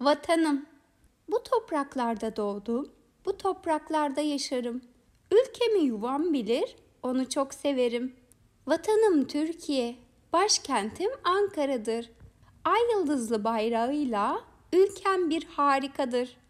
Vatanım, bu topraklarda doğdum, bu topraklarda yaşarım. Ülkemi yuvam bilir, onu çok severim. Vatanım Türkiye, başkentim Ankara'dır. Ay yıldızlı bayrağıyla ülkem bir harikadır.''